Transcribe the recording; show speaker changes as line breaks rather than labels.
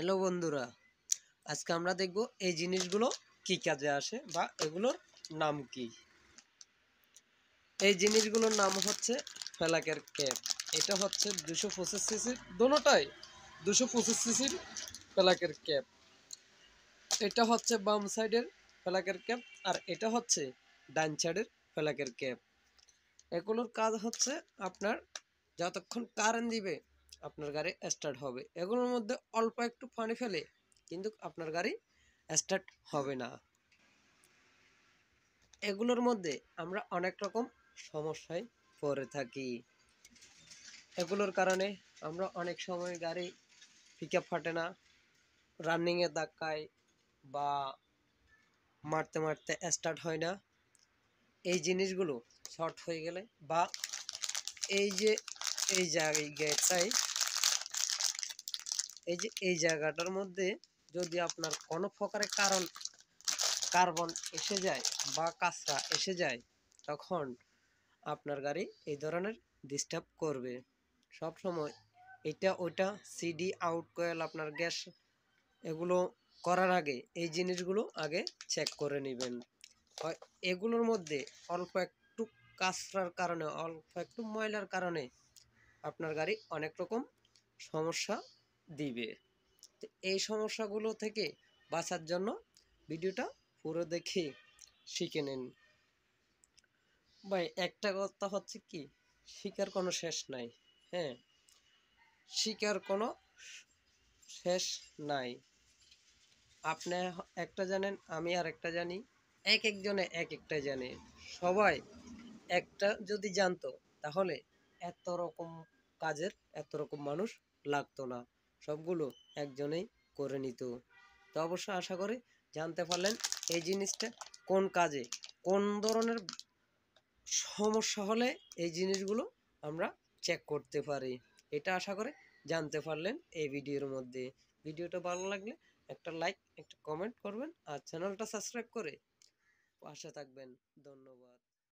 hello বন্ধুরা আজকে আমরা দেখব এই জিনিসগুলো কি কাজে আসে বা এগুলোর নাম কি এই জিনিসগুলোর নাম হচ্ছে ফেলাকের ক্যাপ এটা হচ্ছে দুশো পঁচিশ সিসির দোনোটাই দুশো পঁচিশ সিসির ফেলাকের ক্যাপ এটা হচ্ছে বাম সাইডের ফেলাকের ক্যাপ আর এটা হচ্ছে ডান সাইডের ফেলাকের ক্যাপ এগুলোর কাজ হচ্ছে আপনার যতক্ষণ কারেন্ট দিবে আপনার গাড়ি স্টার্ট হবে এগুলোর মধ্যে অল্প একটু পানি ফেলে কিন্তু আপনার গাড়ি স্টার্ট হবে না এগুলোর মধ্যে আমরা অনেক রকম সমস্যায় পড়ে থাকি এগুলোর কারণে আমরা অনেক সময় গাড়ি পিক আপ ফাটে না রানিংয়ে ধাক্কায় বা মারতে মারতে স্টার্ট হয় না এই জিনিসগুলো শর্ট হয়ে গেলে বা এই যে এই জায়গায় এই যে এই জায়গাটার মধ্যে যদি আপনার কোনো প্রকারের কারণ কার্বন এসে যায় বা কাঁচরা এসে যায় তখন আপনার গাড়ি এই ধরনের ডিস্টার্ব করবে সব সময় এটা ওটা সিডি আউট কয়েল আপনার গ্যাস এগুলো করার আগে এই জিনিসগুলো আগে চেক করে নেবেন এগুলোর মধ্যে অল্প একটু কাঁচরার কারণে অল্প একটু ময়লার কারণে আপনার গাড়ি অনেক রকম সমস্যা দিবে তো এই সমস্যাগুলো থেকে বাঁচার জন্য ভিডিওটা পুরো দেখে শিখে নিন ভাই একটা কথা হচ্ছে কি শিকার কোনো শেষ নাই হ্যাঁ শিকার কোনো শেষ নাই আপনি একটা জানেন আমি আর একটা জানি এক একজনে এক একটা জানে সবাই একটা যদি জানতো তাহলে এত রকম কাজের এত রকম মানুষ লাগতো না সবগুলো একজনেই করে নিত তো অবশ্য আশা করি জানতে পারলেন এই জিনিসটা কোন কাজে কোন ধরনের সমস্যা হলে এই জিনিসগুলো আমরা চেক করতে পারি এটা আশা করে জানতে পারলেন এই ভিডিওর মধ্যে ভিডিওটা ভালো লাগলে একটা লাইক একটা কমেন্ট করবেন আর চ্যানেলটা সাবস্ক্রাইব করে পাশে থাকবেন ধন্যবাদ